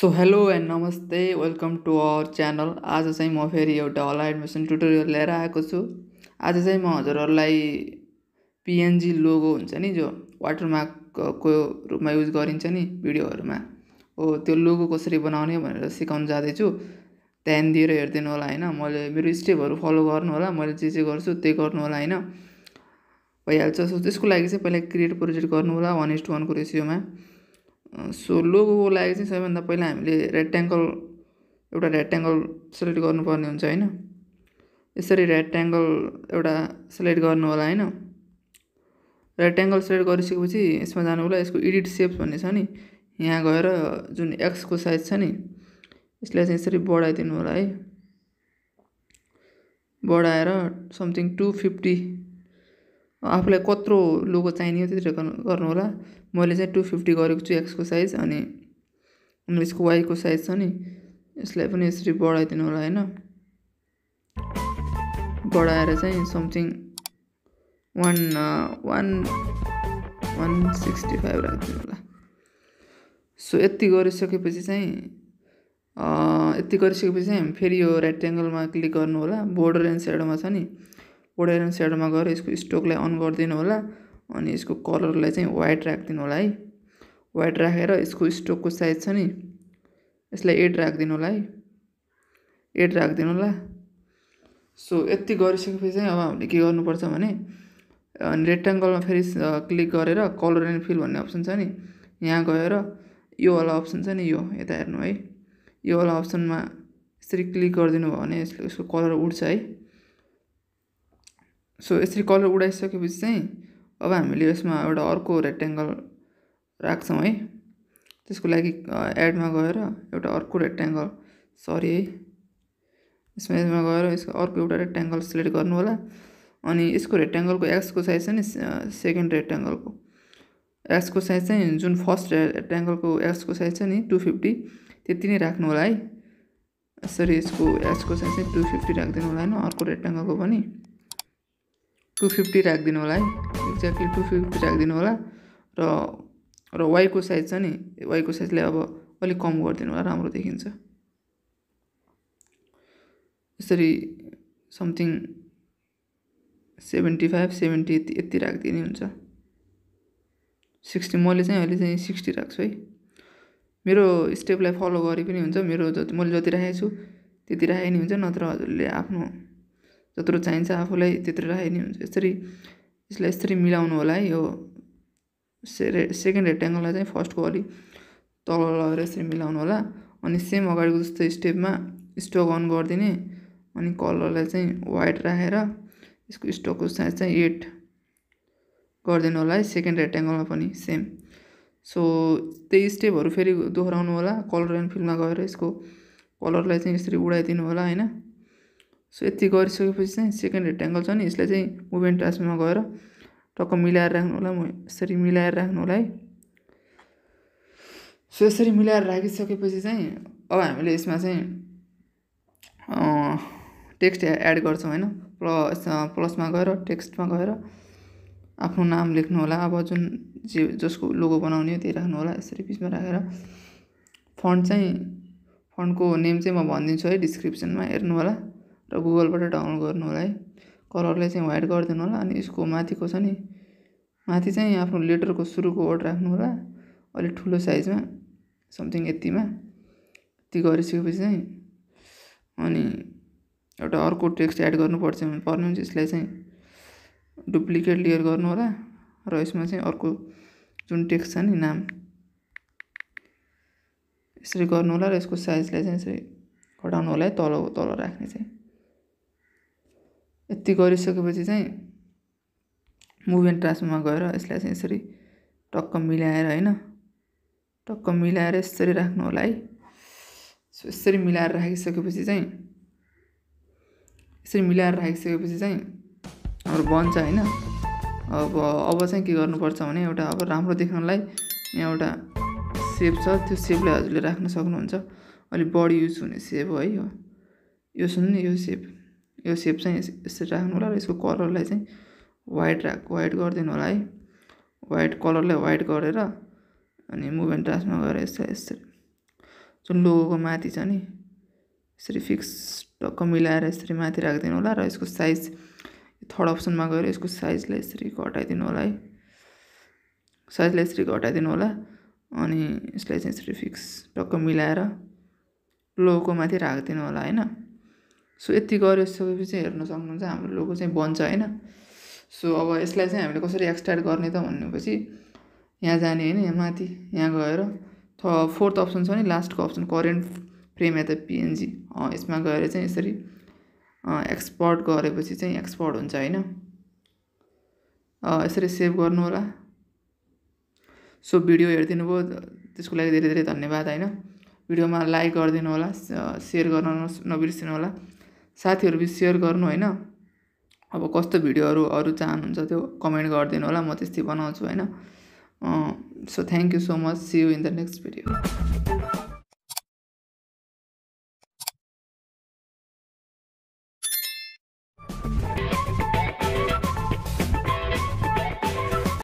so hello and नमस्ते welcome to our channel आज चाहिँ म फेरि एउटा अल एडमिसन ट्युटोरियल लिएर आएको छु आज चाहिँ म हजुरहरूलाई पिएनजी लोगो हुन्छ नि जो वाटरमार्कको रूपमा युज गरिन्छ नि भिडियोहरूमा हो त्यो लोगो कसरी बनाउने भनेर सिकाउनु जाँदैछु ध्यान दिएर हेरिदिनु होला होइन मैले मेरो स्टेपहरू फलो गर्नु होला मैले जे जे गर्छु त्यही गर्नु होला होइन भइहाल्छ सो त्यसको लागि चाहिँ पहिला क्रिएट प्रोजेक्ट गर्नु होला वान इस्ट वानको रेसियोमा सो लोगोको लागि चाहिँ सबैभन्दा पहिला हामीले रेक्ट्याङ्गल एउटा रेक्ट्याङ्गल सेलेक्ट गर्नुपर्ने हुन्छ होइन यसरी रेक्ट्याङ्गल एउटा सेलेक्ट गर्नु होला होइन रेक्ट्याङ्गल सेलेक्ट गरिसकेपछि यसमा जानु होला यसको एडिट सेप्स भन्ने छ नि यहाँ गएर जुन एक्सको साइज छ नि यसलाई चाहिँ यसरी बढाइदिनु होला है बढाएर समथिङ टु फिफ्टी आफूलाई कत्रो लोगो चाहिने हो त्यतिर गर्नु होला मैले चाहिँ टु फिफ्टी गरेको छु एक्सको साइज अनि यसको वाइको साइज छ नि यसलाई पनि यसरी बढाइदिनु होला होइन बढाएर चाहिँ something one one one sixty five राखिदिनु होला सो यति गरिसकेपछि चाहिँ uh, यति गरिसकेपछि चाहिँ फेरि यो रेक्ट्याङ्गलमा क्लिक गर्नु होला बोर्डर एन्ड साइडमा छ नि ओडेरन सेडमा गएर यसको स्टोकलाई अन गरिदिनु होला अनि यसको कलरलाई चाहिँ वाइट राखिदिनु होला है वाइट राखेर यसको स्टोकको साइज छ नि यसलाई एड राखिदिनु होला है एड राखिदिनु होला सो यति गरिसकेपछि चाहिँ अब हामीले के गर्नुपर्छ भने अनि रेक्ट्याङ्गलमा फेरि क्लिक गरेर कलर एन्ड फिल भन्ने अप्सन छ नि यहाँ गएर योवाला अप्सन छ नि यो यता हेर्नु है योवाला अप्सनमा यसरी क्लिक गरिदिनु भयो भने यसको कलर उठ्छ है सो यसरी कलर उडाइसकेपछि चाहिँ अब हामीले यसमा एउटा अर्को रेक्ट्याङ्गल राख्छौँ है त्यसको लागि एडमा गएर एउटा अर्को रेक्ट्याङ्गल सरी है यसमा यसमा गएर यसको अर्को एउटा रेक्ट्याङ्गल सिलेक्ट गर्नु होला अनि यसको रेक्ट्याङ्गलको एक्सको साइज छ नि सेकेन्ड रेक्ट्याङ्गलको एक्सको साइज चाहिँ जुन फर्स्ट रेक्ट्याङ्गलको एक्सको साइज छ नि टु फिफ्टी त्यति नै राख्नु होला है यसरी यसको एक्सको साइज चाहिँ टु फिफ्टी राखिदिनु होला होइन अर्को रेक्ट्याङ्गलको पनि टु फिफ्टी राखिदिनु होला है एक्ज्याक्टली टु फिफ्टी राखिदिनु होला र र वाइको साइज छ नि वाइको साइजले अब अलिक कम गरिदिनु होला राम्रो देखिन्छ यसरी समथिङ सेभेन्टी फाइभ सेभेन्टी यति यति राखिदिए हुन्छ सिक्सटी मैले चाहिँ अहिले चाहिँ सिक्सटी राख्छु है मेरो स्टेपलाई फलो गरे पनि हुन्छ मेरो जति मैले जति राखेको छु त्यति राखेको नि हुन्छ नत्र हजुरले आफ्नो जत्रो चाहिन्छ आफूलाई त्यत्रो राखे नि हुन्छ यसरी यसलाई यसरी मिलाउनु होला है यो से सेकेन्ड रेक्ट्याङ्गललाई चाहिँ फर्स्टको अलिक तल लगेर यसरी मिलाउनु होला अनि सेम अगाडिको जस्तो स्टेपमा स्टोक अन गरिदिने अनि कलरलाई चाहिँ वाइट राखेर यसको स्टोकको साइज चाहिँ एट गरिदिनु होला है सेकेन्ड रेक्ट्याङ्गलमा पनि सेम सो त्यही स्टेपहरू फेरि दोहोऱ्याउनु होला कलर एन्ड फिल्डमा गएर यसको कलरलाई चाहिँ यसरी उडाइदिनु होला होइन सो यति गरिसकेपछि चाहिँ सेकेन्ड रेक्ट्याङ्गल छ नि यसलाई चाहिँ मुभमेन्ट टास्कमा गएर टक्क मिलाएर राख्नु होला म यसरी मिलाएर राख्नु होला है सो यसरी मिलाएर राखिसकेपछि चाहिँ अब हामीले यसमा चाहिँ टेक्स्ट एड गर्छौँ होइन प्लस प्लसमा गएर टेक्स्टमा गएर आफ्नो नाम लेख्नु होला अब जुन जे जसको लोगो बनाउने हो त्यही राख्नु होला यसरी बिचमा राखेर फन्ड चाहिँ फन्डको नेम चाहिँ म भनिदिन्छु है डिस्क्रिप्सनमा हेर्नु होला र गुगलबाट डाउनलोड गर्नु होला है कलरलाई चाहिँ वाइट गरिदिनु होला अनि यसको माथिको छ नि माथि चाहिँ आफ्नो लेटरको सुरुको वर्ड राख्नु होला अलिक ठुलो साइजमा समथिङ यतिमा यति गरिसकेपछि चाहिँ अनि एउटा अर्को टेक्स्ट एड गर्नुपर्छ पर्ने हुन्छ यसलाई चाहिँ डुप्लिकेट लेयर गर्नु होला र यसमा चाहिँ अर्को जुन टेक्स्ट छ नि नाम यसरी गर्नु होला र यसको साइजलाई चाहिँ यसरी घटाउनु होला है तल तल राख्ने चाहिँ यति गरिसकेपछि चाहिँ मुभ एन्ड ट्रान्समा गएर यसलाई चाहिँ यसरी टक्क मिलाएर होइन टक्क मिलाएर यसरी राख्नु होला है सो यसरी मिलाएर राखिसकेपछि चाहिँ यसरी मिलाएर राखिसकेपछि चाहिँ हाम्रो बन्छ होइन अब अब चाहिँ के गर्नुपर्छ भने एउटा अब राम्रो देख्नलाई यहाँ एउटा सेप छ त्यो सेपलाई हजुरले राख्न सक्नुहुन्छ अलिक बढी युज हुने सेप हो है यो यो नि यो सेप यो सेप चाहिँ यसरी राख्नु होला र यसको कलरलाई चाहिँ वाइट राख वाइट गरिदिनु होला है वाइट कलरलाई वाइट गरेर अनि मुभ एन्ड ट्रासमा गएर यसलाई यसरी जुन लोगोको माथि छ नि यसरी फिक्स टक्क मिलाएर यसरी माथि राखिदिनु होला र यसको साइज थर्ड अप्सनमा गएर यसको साइजलाई यसरी घटाइदिनु होला है साइजलाई यसरी घटाइदिनु होला अनि यसलाई चाहिँ यसरी फिक्स टक्क मिलाएर लोगोको माथि राखिदिनु होला होइन सो यति गरिसकेपछि हेर्न सक्नुहुन्छ हाम्रो लोगो चाहिँ बन्छ होइन सो अब यसलाई चाहिँ हामीले कसरी एक्सट्राक्ट गर्ने त भनेपछि यहाँ जाने होइन यहाँ माथि यहाँ गएर थ फोर्थ अप्सन छ नि लास्टको अप्सन करेन्ट फ्रेम या त पिएनजी यसमा गएर चाहिँ यसरी एक्सपोर्ट गरेपछि चाहिँ एक्सपोर्ट हुन्छ होइन यसरी सेभ गर्नु होला सो भिडियो हेरिदिनु भयो त्यसको लागि धेरै धेरै धन्यवाद होइन भिडियोमा लाइक गरिदिनु होला सेयर गर्न नबिर्सिनु होला साथीहरू बिच सेयर गर्नु होइन अब कस्तो भिडियोहरू अरू चाहनुहुन्छ त्यो कमेन्ट गरिदिनु होला म त्यस्तै बनाउँछु होइन so thank you so much see you in the next video